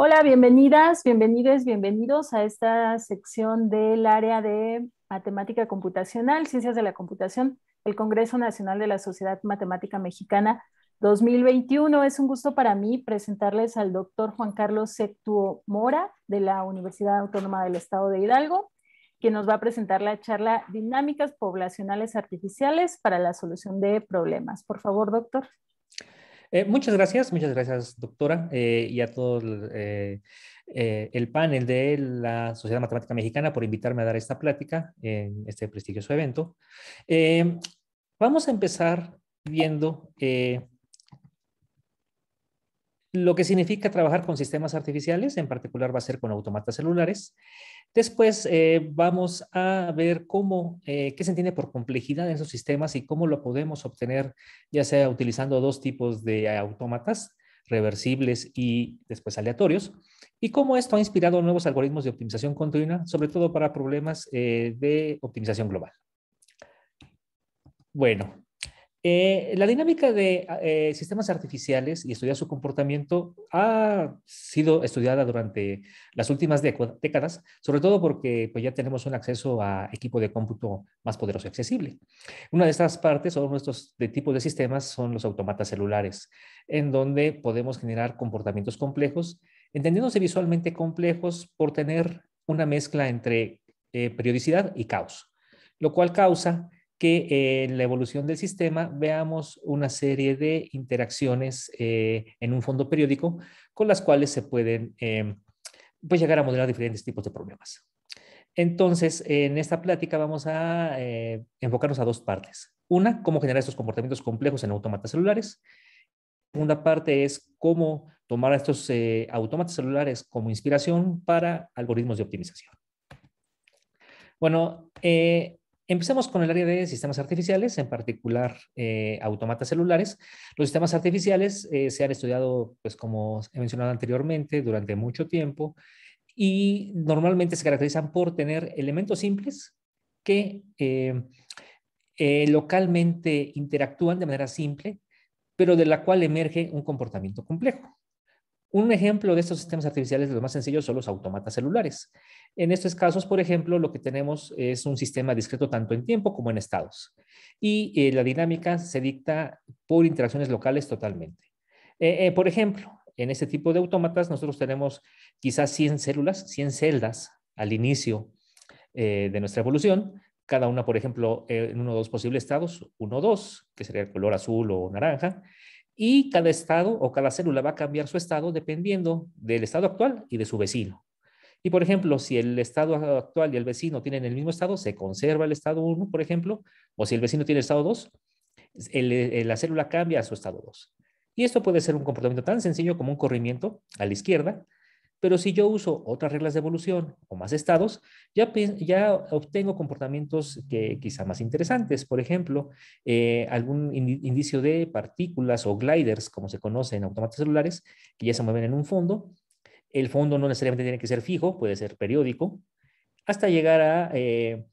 Hola, bienvenidas, bienvenidos, bienvenidos a esta sección del área de matemática computacional, ciencias de la computación, el Congreso Nacional de la Sociedad Matemática Mexicana 2021. Es un gusto para mí presentarles al doctor Juan Carlos Sectuo Mora de la Universidad Autónoma del Estado de Hidalgo, que nos va a presentar la charla Dinámicas Poblacionales Artificiales para la Solución de Problemas. Por favor, doctor. Eh, muchas gracias, muchas gracias, doctora, eh, y a todo eh, el panel de la Sociedad Matemática Mexicana por invitarme a dar esta plática en este prestigioso evento. vamos a empezar viendo lo que significa trabajar con sistemas artificiales, en particular va a ser con automatas celulares. Después eh, vamos a ver cómo, eh, qué se entiende por complejidad en esos sistemas y cómo lo podemos obtener, ya sea utilizando dos tipos de autómatas, reversibles y después aleatorios, y cómo esto ha inspirado nuevos algoritmos de optimización continua, sobre todo para problemas eh, de optimización global. Bueno, eh, la dinámica de ah, eh, sistemas artificiales y estudiar su comportamiento ha sido estudiada durante las últimas décadas, sobre todo porque pues, ya tenemos un acceso a equipo de cómputo más poderoso y accesible. Una de estas partes o nuestros de tipos de sistemas son los automatas celulares, en donde podemos generar comportamientos complejos, entendiéndose visualmente complejos por tener una mezcla entre eh, periodicidad y caos, lo cual causa que en la evolución del sistema veamos una serie de interacciones eh, en un fondo periódico con las cuales se pueden eh, pues llegar a modelar diferentes tipos de problemas. Entonces, en esta plática vamos a eh, enfocarnos a dos partes. Una, cómo generar estos comportamientos complejos en autómatas celulares. La segunda parte es cómo tomar a estos autómatas celulares como inspiración para algoritmos de optimización. Bueno, eh, Empezamos con el área de sistemas artificiales, en particular eh, automatas celulares. Los sistemas artificiales eh, se han estudiado, pues como he mencionado anteriormente, durante mucho tiempo y normalmente se caracterizan por tener elementos simples que em, eh, localmente interactúan de manera simple, pero de la cual emerge un comportamiento complejo. Un ejemplo de estos sistemas artificiales, de los más sencillos, son los autómatas celulares. En estos casos, por ejemplo, lo que tenemos es un sistema discreto tanto en tiempo como en estados. Y eh, la dinámica se dicta por interacciones locales totalmente. Eh, eh, por ejemplo, en este tipo de autómatas, nosotros tenemos quizás 100 células, 100 celdas al inicio de nuestra evolución, cada una, por ejemplo, en uno o dos posibles estados, uno o dos, que sería el color azul o naranja, y cada estado o cada célula va a cambiar su estado dependiendo del estado actual y de su vecino. Y por ejemplo, si el estado actual y el vecino tienen el mismo estado, se conserva el estado 1, por ejemplo, o si el vecino tiene estado 2, eh, la célula cambia a su estado 2. Y esto puede ser un comportamiento tan sencillo como un corrimiento a la izquierda, pero si yo uso otras reglas de evolución o más estados, ya, obtengo comportamientos que quizá más interesantes. Por ejemplo, eh, algún indicio de partículas o gliders, como se conoce en automatas celulares, que ya se mueven en un fondo. El fondo no necesariamente tiene que ser fijo, puede ser periódico, hasta llegar a eh,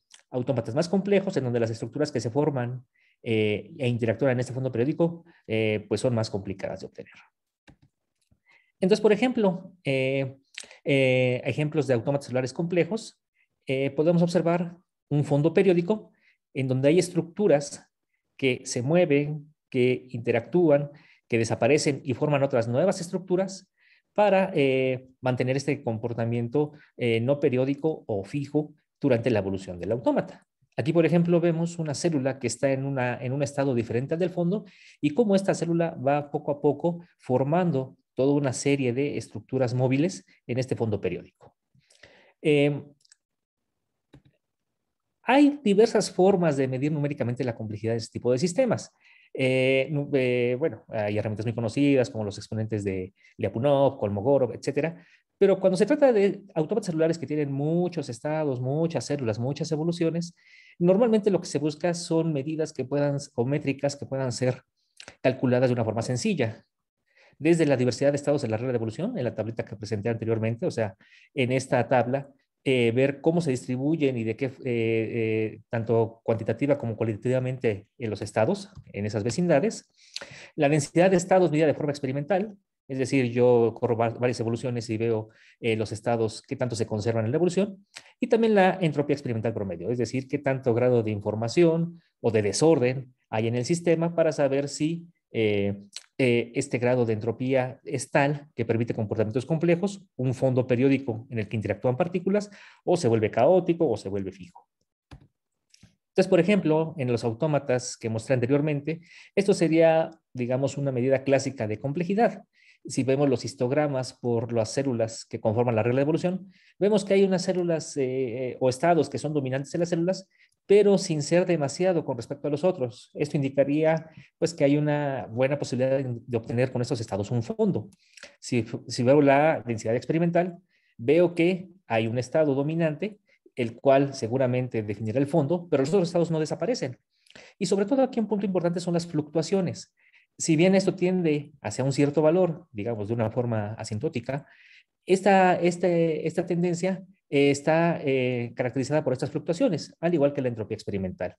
más complejos, en donde las estructuras que se forman eh, e interactúan en este fondo periódico eh, pues son más complicadas de obtener. Entonces, por ejemplo, eh, eh, ejemplos de autómatas celulares complejos, eh, podemos observar un fondo periódico en donde hay estructuras que se mueven, que interactúan, que desaparecen y forman otras nuevas estructuras para mantener este comportamiento no periódico o fijo durante la evolución del autómata. Aquí, por ejemplo, vemos una célula que está en, en un estado diferente al del fondo y cómo esta célula va poco a poco formando toda una serie de estructuras móviles en este fondo periódico. Em, hay diversas formas de medir numéricamente la complejidad de este tipo de sistemas. Eh, eh, bueno, hay herramientas muy conocidas como los exponentes de Lyapunov, Kolmogorov, etcétera, pero cuando se trata de autómatas celulares que tienen muchos estados, muchas células, muchas evoluciones, normalmente lo que se busca son medidas que puedan, o métricas que puedan ser calculadas de una forma sencilla desde la diversidad de estados en la regla de evolución, en la tablita que presenté anteriormente, o sea, en esta tabla, eh, ver cómo se distribuyen y de qué, eh, eh, tanto cuantitativa como cualitativamente, en los estados, en esas vecindades. La densidad de estados medida de forma experimental, es decir, yo corro varias evoluciones y veo los estados que tanto se conservan en la evolución. Y también la entropía experimental promedio, es decir, qué tanto grado de información o de desorden hay en el sistema para saber si eh, eh, este grado de entropía es tal que permite comportamientos complejos, un fondo periódico en el que interactúan partículas, o se vuelve caótico o se vuelve fijo. Entonces, por ejemplo, en los autómatas que mostré anteriormente, esto sería, digamos, una medida clásica de complejidad si vemos los histogramas por las células que conforman la regla de evolución, vemos que hay unas células eh, eh, o estados que son dominantes en las células, pero sin ser demasiado con respecto a los otros. Esto indicaría pues que hay una buena posibilidad de, obtener con estos estados un fondo. Si, si veo la densidad experimental, veo que hay un estado dominante, el cual seguramente definirá el fondo, pero los otros estados no desaparecen. Y sobre todo aquí un punto importante son las fluctuaciones si bien esto tiende hacia un cierto valor, digamos de una forma asintótica, esta, este, esta tendencia está eh, caracterizada por estas fluctuaciones, al igual que la entropía experimental.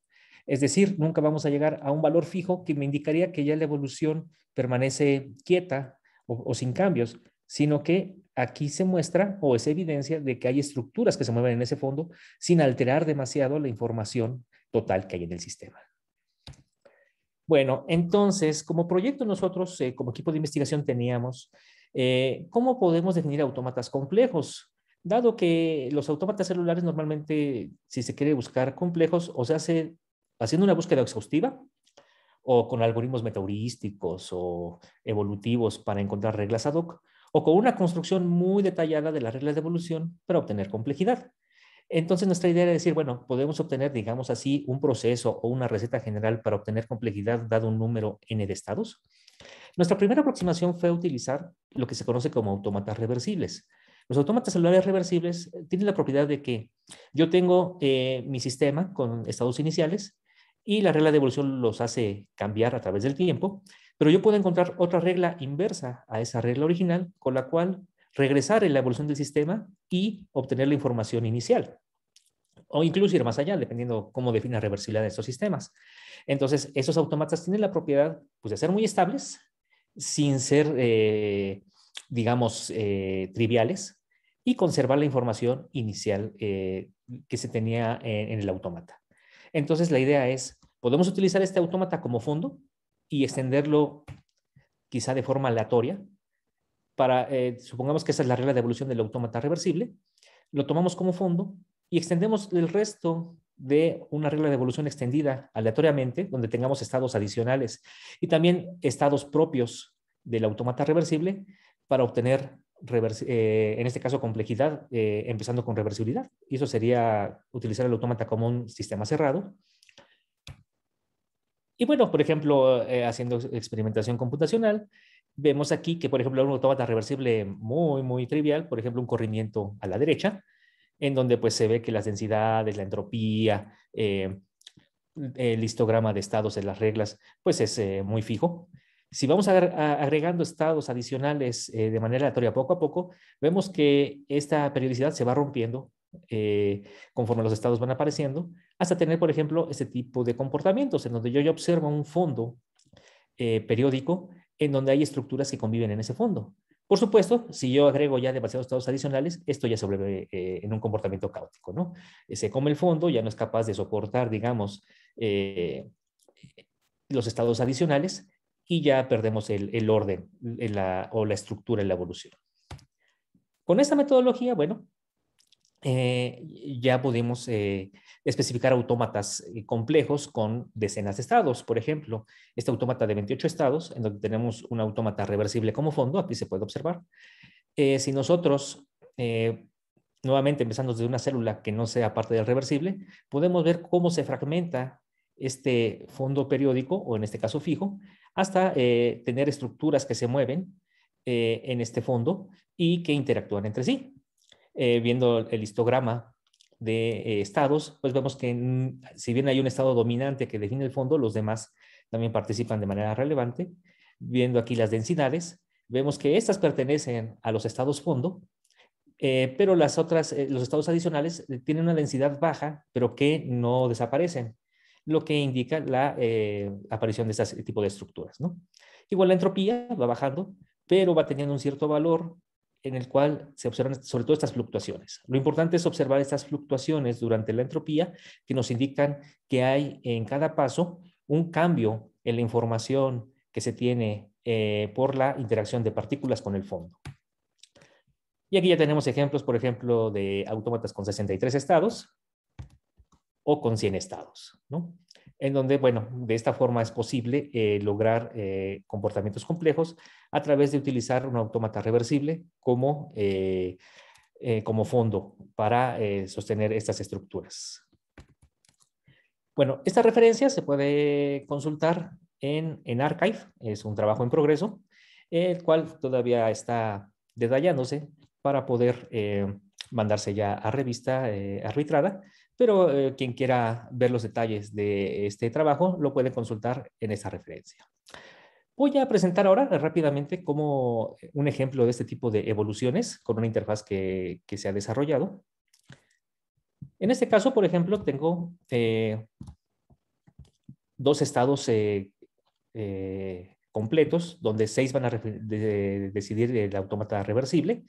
Es decir, nunca vamos a llegar a un valor fijo que me indicaría que ya la evolución permanece quieta o sin cambios, sino que aquí se muestra o es evidencia de que hay estructuras que se mueven en ese fondo sin alterar demasiado la información total que hay en el sistema. Bueno, entonces, como proyecto nosotros, eh, como equipo de investigación, teníamos eh, cómo podemos definir autómatas complejos, dado que los autómatas celulares normalmente, si se quiere buscar complejos, o se hace haciendo una búsqueda exhaustiva o con algoritmos meteorísticos o evolutivos para encontrar reglas ad hoc, o con una construcción muy detallada de las reglas de evolución para obtener complejidad. Entonces, nuestra idea era decir, bueno, podemos obtener, digamos así, un proceso o una receta general para obtener complejidad dado un número n de estados. Nuestra primera aproximación fue utilizar lo que se conoce como autómatas reversibles. Los autómatas celulares reversibles eh, tienen la propiedad de que yo tengo eh, mi sistema con estados iniciales y la regla de evolución los hace cambiar a través del tiempo, pero yo puedo encontrar otra regla inversa a esa regla original con la cual regresar en la evolución del sistema y obtener la información inicial o incluso ir más allá, dependiendo cómo defina reversibilidad de estos sistemas. Entonces, esos automatas tienen la propiedad pues, de ser muy estables, sin ser, eh, digamos, eh, triviales, y conservar la información inicial eh, que se tenía en, en el automata. Entonces, la idea es, podemos utilizar este automata como fondo y extenderlo quizá de forma aleatoria eh, supongamos que esa es la regla de evolución del autómata reversible, lo tomamos como fondo y extendemos el resto de una regla de evolución extendida aleatoriamente, donde tengamos estados adicionales y también estados propios del autómata reversible para obtener, eh, en este caso, complejidad, eh, empezando con reversibilidad. Y eso sería utilizar el autómata como un sistema cerrado. Y bueno, por ejemplo, haciendo experimentación computacional, vemos aquí que, por ejemplo, un autómata reversible muy, muy trivial, por ejemplo, un corrimiento a la derecha, en donde pues se ve que las densidades, la entropía, eh, el histograma de estados en las reglas, pues es eh, muy fijo. Si vamos agregando estados adicionales eh, de manera aleatoria poco a poco, vemos que esta periodicidad se va rompiendo conforme los estados van apareciendo, hasta tener, por ejemplo, este tipo de comportamientos en donde yo ya observo un fondo periódico en donde hay estructuras que conviven en ese fondo. Por supuesto, si yo agrego ya demasiados estados adicionales, esto ya se vuelve eh, en un comportamiento caótico, ¿no? Se come el fondo, ya no es capaz de soportar, digamos, eh, los estados adicionales y ya perdemos el, orden o la estructura en la evolución. Con esta metodología, bueno, eh, ya podemos eh, especificar autómatas eh, complejos con decenas de estados. Por ejemplo, este autómata de 28 estados, en donde tenemos un autómata reversible como fondo, aquí se puede observar. si nosotros, nuevamente empezando desde una célula que no sea parte del reversible, podemos ver cómo se fragmenta este fondo periódico, o en este caso fijo, hasta tener estructuras que se mueven en este fondo y que interactúan entre sí. Eh, viendo el histograma de eh, estados, pues vemos que mm, si bien hay un estado dominante que define el fondo, los demás también participan de manera relevante. Viendo aquí las densidades, vemos que estas pertenecen a los estados fondo, eh, pero las otras, los estados adicionales tienen una densidad baja, pero que no desaparecen, lo que indica la aparición de este tipo de estructuras. Igual la entropía va bajando, pero va teniendo un cierto valor en el cual se observan sobre todo estas fluctuaciones. Lo importante es observar estas fluctuaciones durante la entropía que nos indican que hay en cada paso un cambio en la información que se tiene eh, por la interacción de partículas con el fondo. Y aquí ya tenemos ejemplos, por ejemplo, de autómatas con 63 estados o con 100 estados, ¿no? en donde, bueno, de esta forma es posible eh, lograr eh, comportamientos complejos a través de utilizar un autómata reversible como, eh, como fondo para sostener estas estructuras. Bueno, esta referencia se puede consultar en, en Archive, es un trabajo en progreso, el cual todavía está detallándose para poder mandarse ya a revista arbitrada pero eh, quien quiera ver los detalles de este trabajo lo puede consultar en esa referencia. Voy a presentar ahora rápidamente como un ejemplo de este tipo de evoluciones con una interfaz que, se ha desarrollado. En este caso, por ejemplo, tengo eh, dos estados eh, completos, donde seis van a decidir el autómata reversible.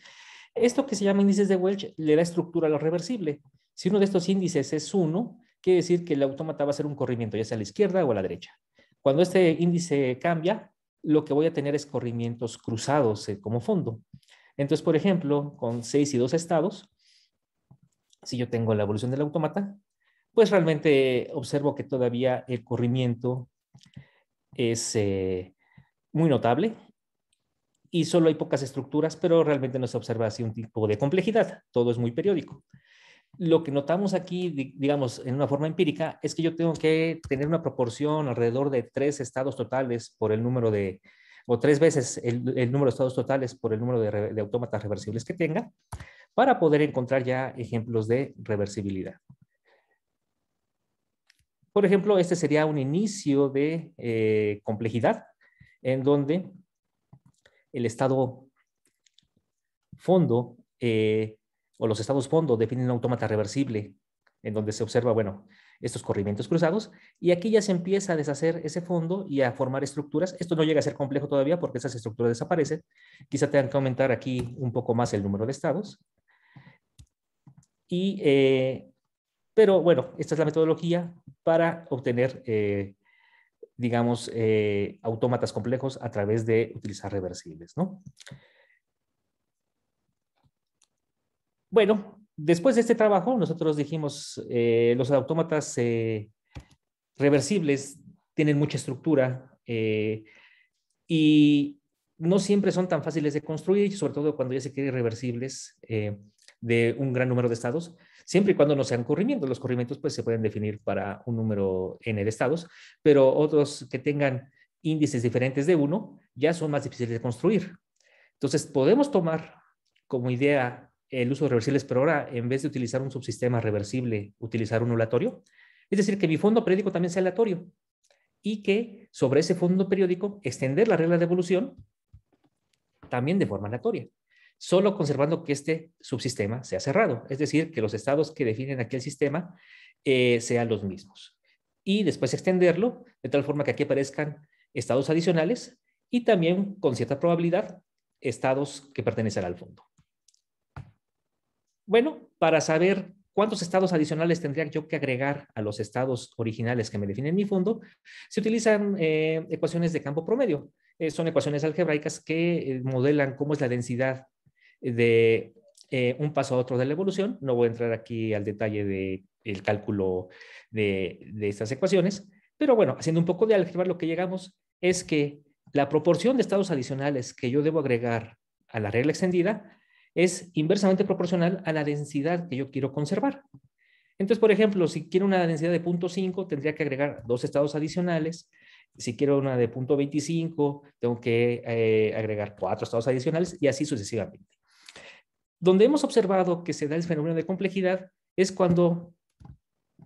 Esto que se llama índices de Welch le da estructura a lo reversible. Si uno de estos índices es 1, quiere decir que el autómata va a hacer un corrimiento, ya sea a la izquierda o a la derecha. Cuando este índice cambia, lo que voy a tener es corrimientos cruzados eh, como fondo. Entonces, por ejemplo, con 6 y 2 estados, si yo tengo la evolución del autómata, pues realmente observo que todavía el corrimiento es eh, muy notable y solo hay pocas estructuras, pero realmente no se observa así un tipo de complejidad, todo es muy periódico lo que notamos aquí, digamos, en una forma empírica, es que yo tengo que tener una proporción alrededor de tres estados totales por el número de, o tres veces el, número de estados totales por el número de, de autómatas reversibles que tenga, para poder encontrar ya ejemplos de reversibilidad. Por ejemplo, este sería un inicio de eh, complejidad, en donde el estado fondo eh, o los estados fondo definen un autómata reversible, en donde se observa, bueno, estos corrimientos cruzados, y aquí ya se empieza a deshacer ese fondo y a formar estructuras. Esto no llega a ser complejo todavía porque esas estructuras desaparecen. Quizá tengan que aumentar aquí un poco más el número de estados. Eh, pero bueno, esta es la metodología para obtener, eh, digamos, eh, autómatas complejos a través de utilizar reversibles, ¿no? Bueno, después de este trabajo, nosotros dijimos, eh, los autómatas eh, reversibles tienen mucha estructura eh, y no siempre son tan fáciles de construir, sobre todo cuando ya se quieren reversibles de un gran número de estados, siempre y cuando no sean corrimientos. Los corrimientos pues, se pueden definir para un número n de estados, pero otros que tengan índices diferentes de uno ya son más difíciles de construir. Entonces, podemos tomar como idea el uso de reversibles, pero ahora en vez de utilizar un subsistema reversible, utilizar un aleatorio. Es decir, que mi fondo periódico también sea aleatorio y que sobre ese fondo periódico extender la regla de evolución también de forma aleatoria, solo conservando que este subsistema sea cerrado, es decir, que los estados que definen aquel sistema eh, sean los mismos. Y después extenderlo de tal forma que aquí aparezcan estados adicionales y también con cierta probabilidad estados que pertenecen al fondo. Bueno, para saber cuántos estados adicionales tendría yo que agregar a los estados originales que me definen mi fondo, se utilizan eh, ecuaciones de campo promedio. Eh, son ecuaciones algebraicas que eh, modelan cómo es la densidad de un paso a otro de la evolución. No voy a entrar aquí al detalle del cálculo de, estas ecuaciones, pero bueno, haciendo un poco de álgebra, lo que llegamos es que la proporción de estados adicionales que yo debo agregar a la regla extendida es inversamente proporcional a la densidad que yo quiero conservar. Entonces, por ejemplo, si quiero una densidad de 0.5, tendría que agregar dos estados adicionales. Si quiero una de 0.25, tengo que eh, agregar cuatro estados adicionales y así sucesivamente. Donde hemos observado que se da el fenómeno de complejidad es cuando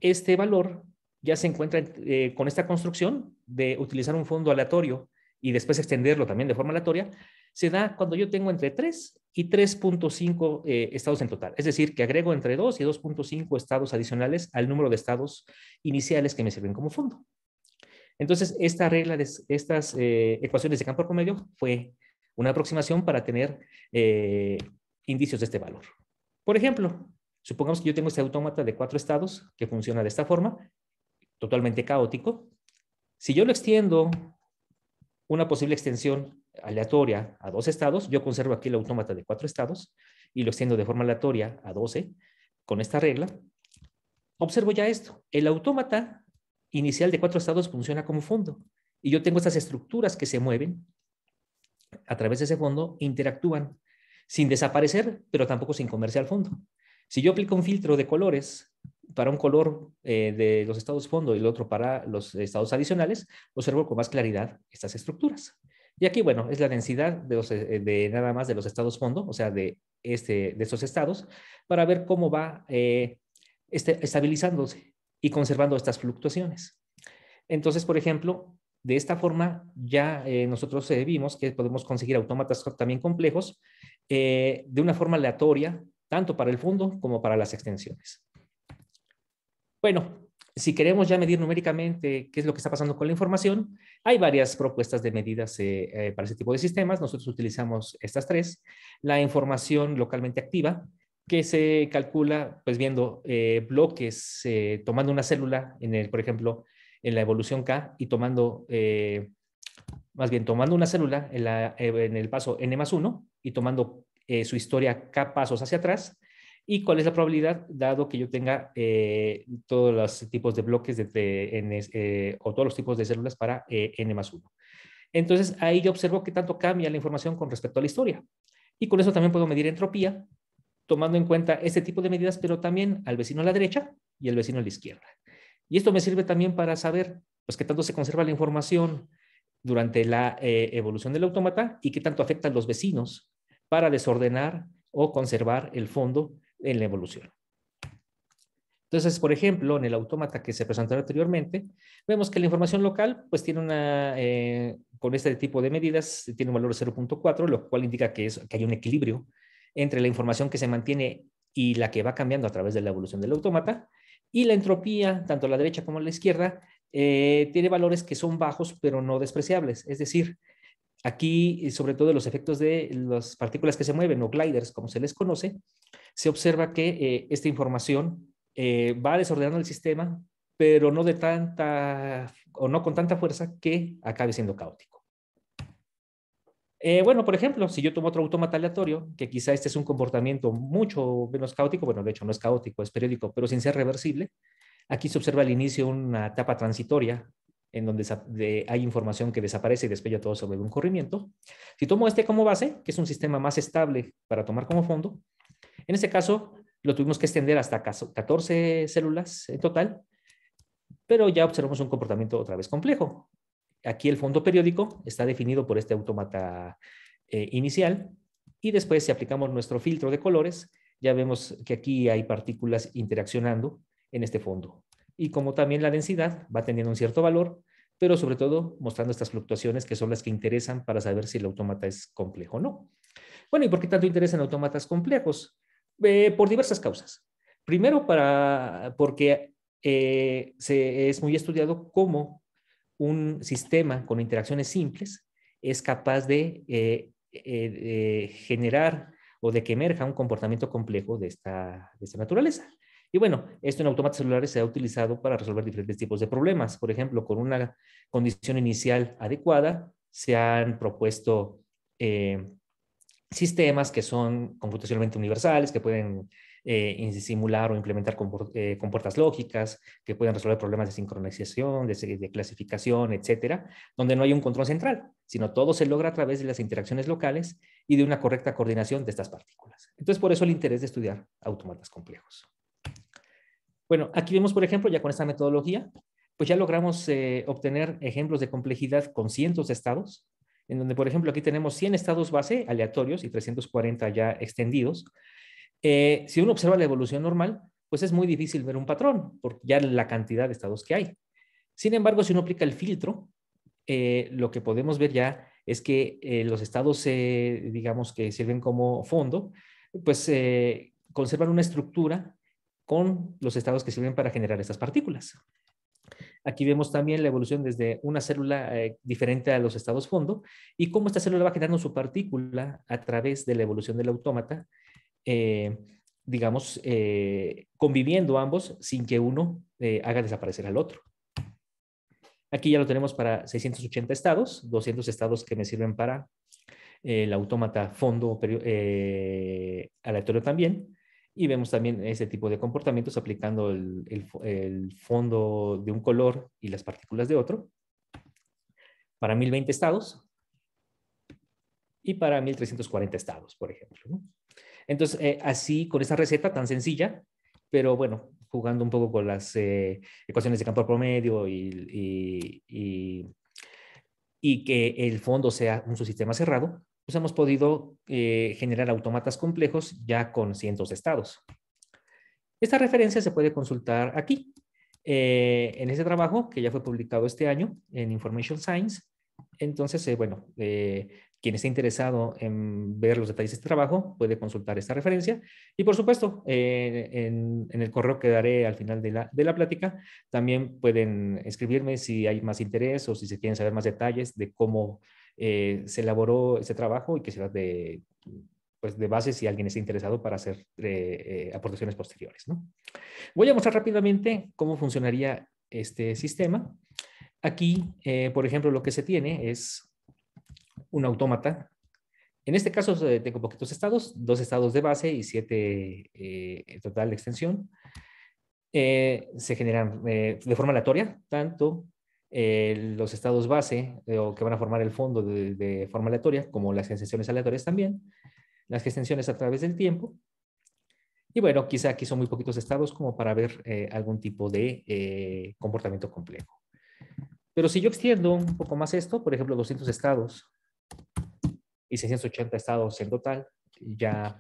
este valor ya se encuentra eh, con esta construcción de utilizar un fondo aleatorio y después extenderlo también de forma aleatoria, se da cuando yo tengo entre 3 y 3.5 eh, estados en total. Es decir, que agrego entre 2 y 2.5 estados adicionales al número de estados iniciales que me sirven como fondo. Entonces, esta regla de estas eh, ecuaciones de campo promedio fue una aproximación para tener eh, indicios de este valor. Por ejemplo, supongamos que yo tengo este autómata de cuatro estados que funciona de esta forma, totalmente caótico. Si yo lo extiendo una posible extensión aleatoria a dos estados. Yo conservo aquí el autómata de cuatro estados y lo extiendo de forma aleatoria a 12 con esta regla. Observo ya esto. El autómata inicial de cuatro estados funciona como fondo. Y yo tengo estas estructuras que se mueven a través de ese fondo, interactúan sin desaparecer, pero tampoco sin comerse al fondo. Si yo aplico un filtro de colores para un color eh, de los estados fondo y el otro para los estados adicionales, observo con más claridad estas estructuras. Y aquí, bueno, es la densidad de, eh, nada más de los estados fondo, o sea, de, este, de estos estados, para ver cómo va eh, este, estabilizándose y conservando estas fluctuaciones. Entonces, por ejemplo, de esta forma ya nosotros vimos que podemos conseguir autómatas también complejos de una forma aleatoria, tanto para el fondo como para las extensiones. Bueno, si queremos ya medir numéricamente qué es lo que está pasando con la información, hay varias propuestas de medidas eh, eh, para ese tipo de sistemas. Nosotros utilizamos estas tres. La información localmente activa, que se calcula pues viendo eh, bloques, tomando una célula, en el, por ejemplo, en la evolución K y tomando, más bien tomando una célula en, en el paso n más 1 y tomando su historia K pasos hacia atrás y cuál es la probabilidad, dado que yo tenga eh, todos los tipos de bloques de, eh, o todos los tipos de células para eh, N más 1. Entonces, ahí yo observo qué tanto cambia la información con respecto a la historia. Y con eso también puedo medir entropía, tomando en cuenta este tipo de medidas, pero también al vecino a la derecha y al vecino a la izquierda. Y esto me sirve también para saber pues, qué tanto se conserva la información durante la evolución del autómata y qué tanto afectan los vecinos para desordenar o conservar el fondo en la evolución. Entonces, por ejemplo, en el autómata que se presentó anteriormente, vemos que la información local, pues tiene una, eh, con este tipo de medidas, tiene un valor de 0.4, lo cual indica que, es, hay un equilibrio entre la información que se mantiene y la que va cambiando a través de la evolución del autómata. Y la entropía, tanto a la derecha como a la izquierda, eh, tiene valores que son bajos, pero no despreciables. Es decir, Aquí, eh, sobre todo los efectos de las partículas que se mueven o gliders, como se les conoce, se observa que eh, esta información eh, va desordenando el sistema, pero no de tanta o no con tanta fuerza que acabe siendo caótico. bueno, por ejemplo, si yo tomo otro automata aleatorio, que quizá este es un comportamiento mucho menos caótico, bueno, de hecho no es caótico, es periódico, pero sin ser reversible, aquí se observa al inicio una etapa transitoria en donde hay información que desaparece y despella todo sobre un corrimiento. Si tomo este como base, que es un sistema más estable para tomar como fondo, en este caso lo tuvimos que extender hasta 14 células en total, pero ya observamos un comportamiento otra vez complejo. Aquí el fondo periódico está definido por este automata eh, inicial y después si aplicamos nuestro filtro de colores, ya vemos que aquí hay partículas interaccionando en este fondo y como también la densidad va teniendo un cierto valor, pero sobre todo mostrando estas fluctuaciones que son las que interesan para saber si el autómata es complejo o no. Bueno, ¿y por qué tanto interesan autómatas complejos? Eh, por diversas causas. Primero, para, porque eh, se, es muy estudiado cómo un sistema con interacciones simples es capaz de eh, generar o de que emerja un comportamiento complejo de de esta naturaleza. Y bueno, esto en automatas celulares se ha utilizado para resolver diferentes tipos de problemas. Por ejemplo, con una condición inicial adecuada, se han propuesto eh, sistemas que son computacionalmente universales, que pueden eh, simular o implementar comportas eh, lógicas, que pueden resolver problemas de sincronización, de, clasificación, etcétera, donde no hay un control central, sino todo se logra a través de las interacciones locales y de una correcta coordinación de estas partículas. Entonces, por eso el interés de estudiar autómatas complejos. Bueno, aquí vemos, por ejemplo, ya con esta metodología, pues ya logramos eh, obtener ejemplos de complejidad con cientos de estados, en donde, por ejemplo, aquí tenemos 100 estados base aleatorios y 340 ya extendidos. Eh, si uno observa la evolución normal, pues es muy difícil ver un patrón, por ya la cantidad de estados que hay. Sin embargo, si uno aplica el filtro, eh, lo que podemos ver ya es que los estados, digamos, que sirven como fondo, pues conservan una estructura con los estados que sirven para generar estas partículas. Aquí vemos también la evolución desde una célula eh, diferente a los estados fondo y cómo esta célula va generando su partícula a través de la evolución del autómata, eh, digamos, eh, conviviendo ambos sin que uno haga desaparecer al otro. Aquí ya lo tenemos para 680 estados, 200 estados que me sirven para el autómata fondo aleatorio también, y vemos también ese tipo de comportamientos aplicando el, fondo de un color y las partículas de otro para 1020 estados y para 1340 estados, por ejemplo. Entonces, eh, así con esa receta tan sencilla, pero bueno, jugando un poco con las eh, ecuaciones de campo promedio y, y, y, que el fondo sea un subsistema cerrado, pues hemos podido eh, generar automatas complejos ya con cientos de estados. Esta referencia se puede consultar aquí. Eh, en ese trabajo, que ya fue publicado este año en Information Science, entonces, eh, bueno, quien esté interesado en ver los detalles de este trabajo puede consultar esta referencia. Y por supuesto, en, el correo que daré al final de la, de la, plática, también pueden escribirme si hay más interés o si se quieren saber más detalles de cómo eh, se elaboró este trabajo y que será de, pues, de base si alguien está interesado para hacer eh, eh, aportaciones posteriores. ¿no? Voy a mostrar rápidamente cómo funcionaría este sistema. Aquí, por ejemplo, lo que se tiene es un autómata en este caso tengo poquitos estados, dos estados de base y siete eh, total de extensión. se generan de forma aleatoria, tanto eh, los estados base eh, o que van a formar el fondo de, forma aleatoria, como las extensiones aleatorias también, las extensiones a través del tiempo. Y bueno, quizá aquí son muy poquitos estados como para ver eh, algún tipo de comportamiento complejo. Pero si yo extiendo un poco más esto, por ejemplo, 200 estados y 680 estados en total, ya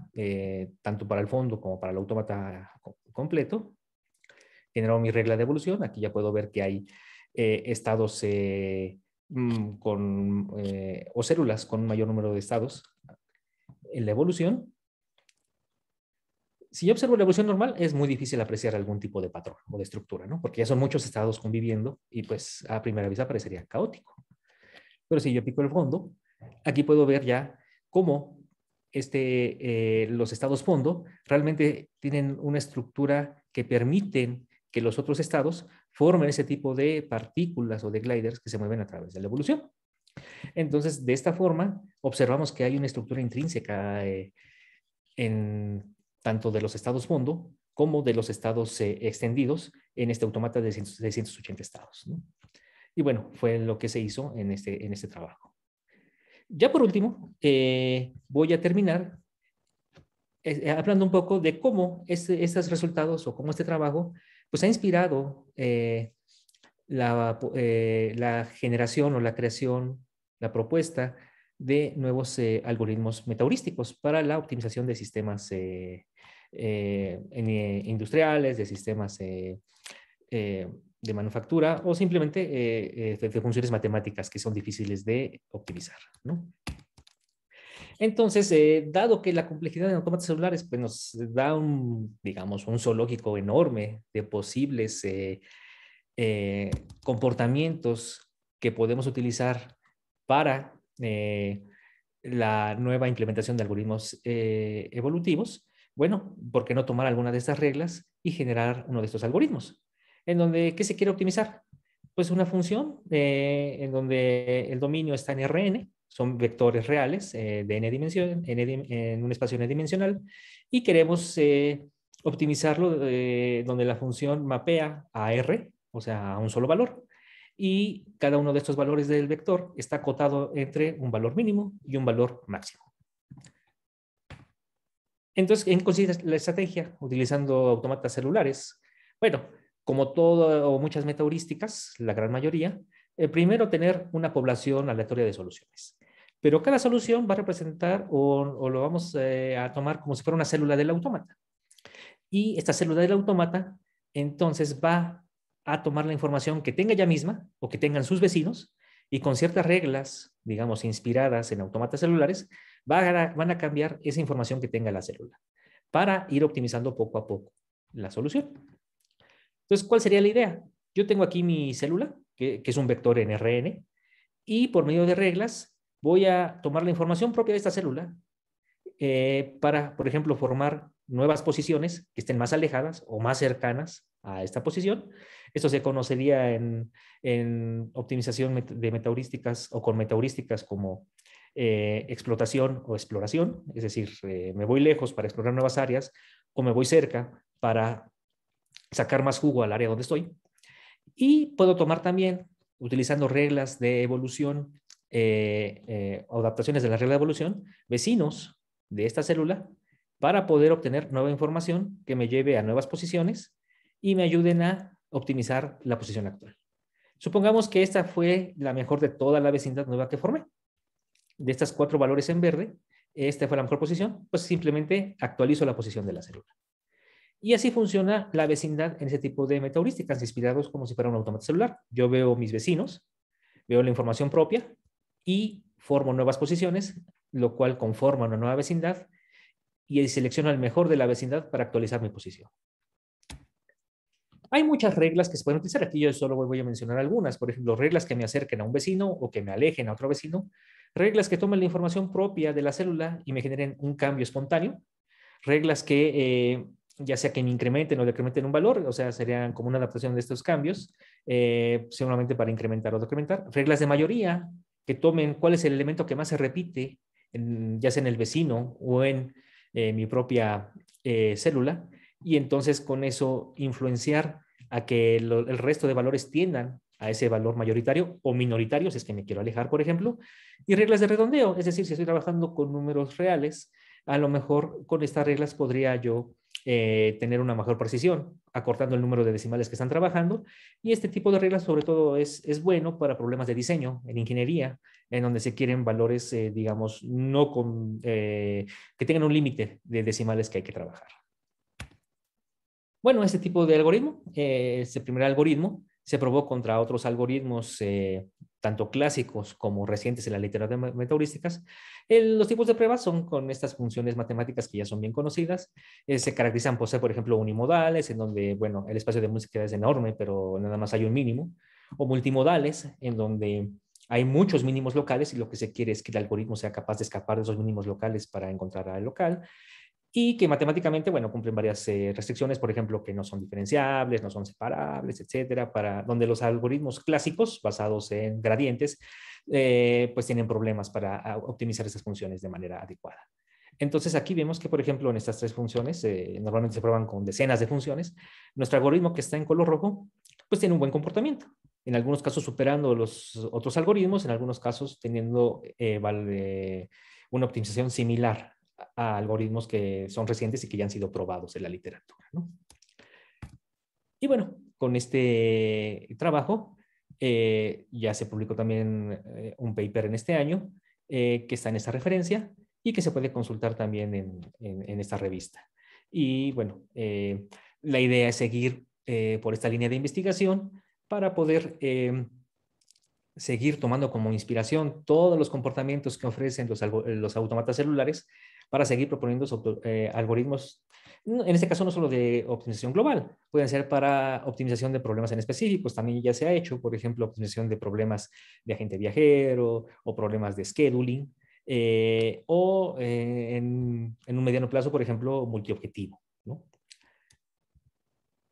tanto para el fondo como para el autómata completo, genero mi regla de evolución. Aquí ya puedo ver que hay eh, estados eh, mm, con, eh, o células con un mayor número de estados en la evolución, si yo observo la evolución normal, es muy difícil apreciar algún tipo de patrón o de estructura, ¿no? Porque ya son muchos estados conviviendo y pues a primera vista parecería caótico. Pero si yo pico el fondo, aquí puedo ver ya cómo este, los estados fondo realmente tienen una estructura que permiten que los otros estados formen ese tipo de partículas o de gliders que se mueven a través de la evolución. Entonces, de esta forma, observamos que hay una estructura intrínseca eh, en tanto de los estados fondo como de los estados eh, extendidos en este automata de 680 estados. Y bueno, fue lo que se hizo en este, este trabajo. Ya por último, eh, voy a terminar hablando un poco de cómo este, estos resultados o cómo este trabajo pues ha inspirado eh, eh, la, generación o la creación, la propuesta de nuevos eh, algoritmos metaurísticos para la optimización de sistemas industriales, de sistemas de manufactura o simplemente de, funciones matemáticas que son difíciles de optimizar. Entonces, eh, dado que la complejidad de autómatas celulares pues, nos da un, digamos, un zoológico enorme de posibles eh, eh, comportamientos que podemos utilizar para la nueva implementación de algoritmos evolutivos, bueno, ¿por qué no tomar alguna de estas reglas y generar uno de estos algoritmos? En donde, ¿qué se quiere optimizar? Pues una función en donde el dominio está en RN, son vectores reales eh, de n dimensión, en un espacio n dimensional, y queremos eh, optimizarlo eh, donde la función mapea a R, o sea, a un solo valor, y cada uno de estos valores del vector está acotado entre un valor mínimo y un valor máximo. Entonces, ¿en consiste la estrategia utilizando automatas celulares? Bueno, como todo o muchas metaheurísticas, la gran mayoría, primero tener una población aleatoria de soluciones. Pero cada solución va a representar o, lo vamos eh, a tomar como si fuera una célula del autómata. Y esta célula del autómata entonces va a tomar la información que tenga ella misma o que tengan sus vecinos y con ciertas reglas, digamos, inspiradas en autómatas celulares, van a, van a cambiar esa información que tenga la célula para ir optimizando poco a poco la solución. Entonces, ¿cuál sería la idea? Yo tengo aquí mi célula, que, que es un vector en RN, y por medio de reglas voy a tomar la información propia de esta célula eh, para, por ejemplo, formar nuevas posiciones que estén más alejadas o más cercanas a esta posición. Esto se conocería en, optimización de metaurísticas o con metaurísticas como eh, explotación o exploración, es decir, eh, me voy lejos para explorar nuevas áreas o me voy cerca para sacar más jugo al área donde estoy. Y puedo tomar también, utilizando reglas de evolución eh, eh, adaptaciones de la regla de evolución vecinos de esta célula para poder obtener nueva información que me lleve a nuevas posiciones y me ayuden a optimizar la posición actual. Supongamos que esta fue la mejor de toda la vecindad nueva que formé. De estas cuatro valores en verde, esta fue la mejor posición, pues simplemente actualizo la posición de la célula. Y así funciona la vecindad en ese tipo de metaurísticas inspirados como si fuera un automata celular. Yo veo mis vecinos, veo la información propia, y formo nuevas posiciones, lo cual conforma una nueva vecindad y selecciono el mejor de la vecindad para actualizar mi posición. Hay muchas reglas que se pueden utilizar. Aquí yo solo voy a mencionar algunas. Por ejemplo, reglas que me acerquen a un vecino o que me alejen a otro vecino. Reglas que tomen la información propia de la célula y me generen un cambio espontáneo. Reglas que eh, ya sea que me incrementen o decrementen un valor, o sea, serían como una adaptación de estos cambios, eh, seguramente para incrementar o decrementar. Reglas de mayoría, que tomen cuál es el elemento que más se repite, ya sea en el vecino o en eh, mi propia eh, célula, y entonces con eso influenciar a que el resto de valores tiendan a ese valor mayoritario o minoritario, si es que me quiero alejar, por ejemplo, y reglas de redondeo, es decir, si estoy trabajando con números reales, a lo mejor con estas reglas podría yo eh, tener una mejor precisión, acortando el número de decimales que están trabajando. Y este tipo de reglas, sobre todo, es, bueno para problemas de diseño en ingeniería, en donde se quieren valores, eh, digamos, no con, eh, que tengan un límite de decimales que hay que trabajar. Bueno, este tipo de algoritmo, este primer algoritmo, se probó contra otros algoritmos, eh, tanto clásicos como recientes en la literatura metaheurísticas. los tipos de pruebas son con estas funciones matemáticas que ya son bien conocidas. Eh, se caracterizan por ser, por ejemplo, unimodales, en donde, bueno, el espacio de música es enorme, pero nada más hay un mínimo. O multimodales, en donde hay muchos mínimos locales y lo que se quiere es que el algoritmo sea capaz de escapar de esos mínimos locales para encontrar al local y que matemáticamente, bueno, cumplen varias eh, restricciones, por ejemplo, que no son diferenciables, no son separables, etcétera, para donde los algoritmos clásicos basados en gradientes, eh, pues tienen problemas para ah, optimizar esas funciones de manera adecuada. Entonces aquí vemos que, por ejemplo, en estas tres funciones, eh, normalmente se prueban con decenas de funciones, nuestro algoritmo que está en color rojo, pues tiene un buen comportamiento. En algunos casos superando los otros algoritmos, en algunos casos teniendo una optimización similar a algoritmos que son recientes y que ya han sido probados en la literatura. Y bueno, con este trabajo eh, ya se publicó también eh, un paper en este año eh, que está en esta referencia y que se puede consultar también en, esta revista. Y bueno, la idea es seguir por esta línea de investigación para poder seguir tomando como inspiración todos los comportamientos que ofrecen los, los automatas celulares para seguir proponiendo eh, algoritmos, en este caso no solo de optimización global, pueden ser para optimización de problemas en específicos, también ya se ha hecho, por ejemplo, optimización de problemas de agente viajero o problemas de scheduling, eh, o eh, en, un mediano plazo, por ejemplo, multiobjetivo.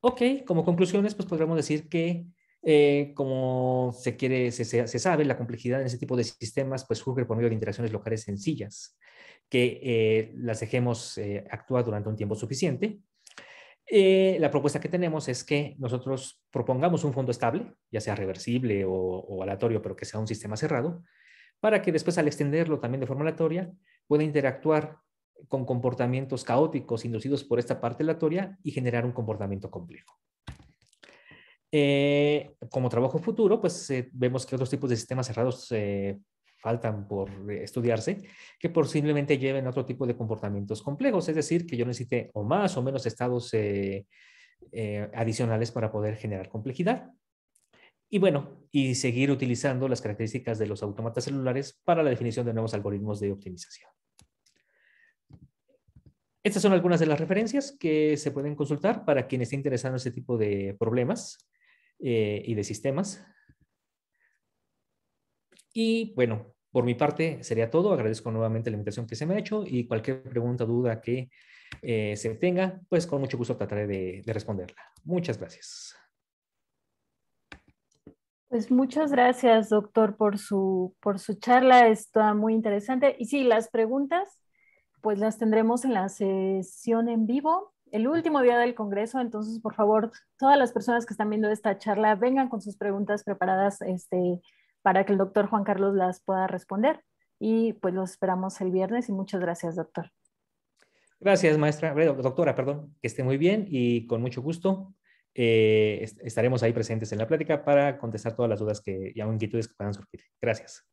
Ok, como conclusiones, pues podríamos decir que eh, como se quiere, se, sabe, la complejidad de ese tipo de sistemas pues surge por medio de interacciones locales sencillas, que eh, las dejemos eh, actuar durante un tiempo suficiente. la propuesta que tenemos es que nosotros propongamos un fondo estable, ya sea reversible o, o aleatorio, pero que sea un sistema cerrado, para que después al extenderlo también de forma aleatoria pueda interactuar con comportamientos caóticos inducidos por esta parte aleatoria y generar un comportamiento complejo. Eh, como trabajo futuro, pues eh, vemos que otros tipos de sistemas cerrados eh, faltan por estudiarse, que posiblemente lleven otro tipo de comportamientos complejos, es decir, que yo necesite o más o menos estados eh, adicionales para poder generar complejidad. Y bueno, y seguir utilizando las características de los autómatas celulares para la definición de nuevos algoritmos de optimización. Estas son algunas de las referencias que se pueden consultar para quien esté interesado en este tipo de problemas. Eh, y de sistemas. Y bueno, por mi parte sería todo. Agradezco nuevamente la invitación que se me ha hecho y cualquier pregunta, duda que eh, se tenga, pues con mucho gusto trataré de, responderla. Muchas gracias. Pues muchas gracias, doctor, por su, por su charla. Está muy interesante. Y sí, las preguntas, pues las tendremos en la sesión en vivo el último día del Congreso, entonces por favor, todas las personas que están viendo esta charla, vengan con sus preguntas preparadas este, para que el doctor Juan Carlos las pueda responder. Y pues los esperamos el viernes y muchas gracias, doctor. Gracias, maestra, doctora, perdón, que esté muy bien y con mucho gusto. Eh, estaremos ahí presentes en la plática para contestar todas las dudas que, y inquietudes que puedan surgir. Gracias.